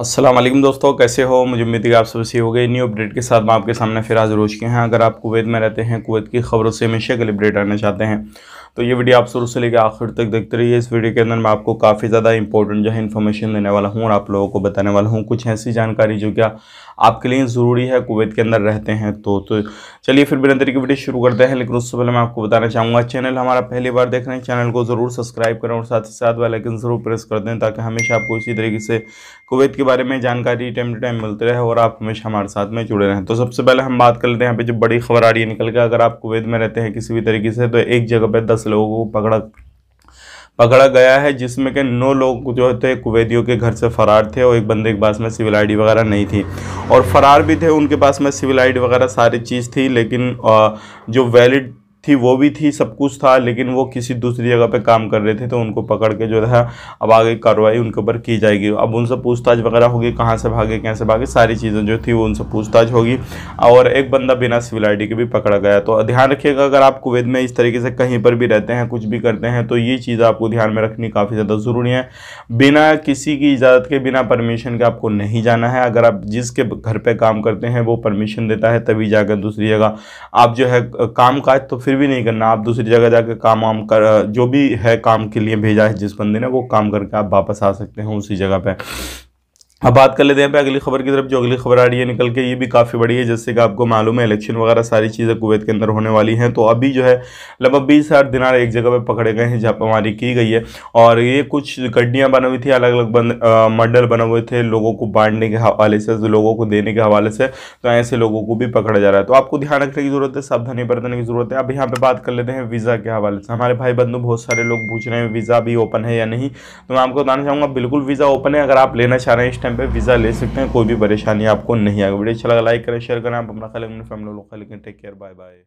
असलम दोस्तों कैसे हो मुझे उम्मीद है आप सब सही हो गए न्यू अपडेट के साथ मैं आपके सामने फिर आज रोज के हैं अगर आप कुवैत में रहते हैं कुवैत की खबरों से हमेशा के लिए अपडेट आना चाहते हैं तो ये वीडियो आप शुरू से लेकर आखिर तक देखते रहिए इस वीडियो के अंदर मैं आपको काफ़ी ज़्यादा इंपॉर्टेंट जो है इन्फॉर्मेशन देने वाला हूँ और आप लोगों को बताने वाला हूँ कुछ ऐसी जानकारी जो क्या आपके लिए ज़रूरी है कुवैत के अंदर रहते हैं तो तो चलिए फिर बिना तरीके वीडियो शुरू करते हैं लेकिन उससे पहले मैं आपको बताना चाहूँगा चैनल हमारा पहली बार देख रहे हैं चैनल को ज़रूर सब्सक्राइब करें और साथ ही साथ वालाइकन ज़रूर प्रेस कर दें ताकि हमेशा आपको इसी तरीके से कुवैत के बारे में जानकारी टाइम टू टाइम मिलते रहे और आप हमेशा हमारे साथ में जुड़े रहें तो सबसे पहले हम बात कर लेते हैं यहाँ पर जो बड़ी खबर आ रही है निकल के अगर आप कुवैत में रहते हैं किसी भी तरीके से तो एक जगह पर दस लोगों को पकड़ा पकड़ा गया है जिसमें के नौ लोग जो थे कुवैदियों के घर से फ़रार थे और एक बंदे के पास में सिविल आईडी वगैरह नहीं थी और फ़रार भी थे उनके पास में सिविल आईडी वगैरह सारी चीज़ थी लेकिन जो वैलिड थी वो भी थी सब कुछ था लेकिन वो किसी दूसरी जगह पे काम कर रहे थे तो उनको पकड़ के जो है अब आगे कार्रवाई उनके ऊपर की जाएगी अब उनसे पूछताछ वगैरह होगी कहाँ से भागे कैसे भागे सारी चीज़ें जो थी वो उनसे पूछताछ होगी और एक बंदा बिना सिविल आई के भी पकड़ा गया तो ध्यान रखिएगा अगर आप कुवैत में इस तरीके से कहीं पर भी रहते हैं कुछ भी करते हैं तो ये चीज़ आपको ध्यान में रखनी काफ़ी ज़्यादा ज़रूरी है बिना किसी की इजाज़त के बिना परमिशन के आपको नहीं जाना है अगर आप जिसके घर पर काम करते हैं वो परमिशन देता है तभी जाकर दूसरी जगह आप जो है काम काज तो फिर भी नहीं करना आप दूसरी जगह जाकर काम वाम कर जो भी है काम के लिए भेजा है जिस बंदे ने वो काम करके आप वापस आ सकते हैं उसी जगह पर अब बात कर लेते हैं पे अगली खबर की तरफ जो अगली खबर आ रही है निकल के ये भी काफ़ी बड़ी है जैसे कि आपको मालूम है इलेक्शन वगैरह सारी चीज़ें कुवैत के अंदर होने वाली हैं तो अभी जो है लगभग बीस हज़ार दिनार एक जगह पे पकड़े गए हैं छापामारी की गई है और ये कुछ गड्डियाँ बनी हुई थी अलग अलग मंडल बने हुए थे लोगों को बांटने के हवाले से लोगों को देने के हवाले से तो ऐसे लोगों को भी पकड़ा जा रहा है तो आपको ध्यान रखने की ज़रूरत है सावधानी बरतने की ज़रूरत है अब यहाँ पर बात कर लेते हैं वीज़ा के हवाले से हमारे भाई बंधु बहुत सारे लोग पूछ रहे हैं वीज़ा भी ओपन है या नहीं तो मैं आपको बताना चाहूँगा बिल्कुल वीज़ा ओपन है अगर आप लेना चाह रहे हैं इस टाइम पे वीज़ा ले सकते हैं कोई भी परेशानी आपको नहीं आएगी वीडियो अच्छा लगा लाइक करें शेयर करें आप अपना ख्याल फैमिली लोग टेक केयर बाय बाय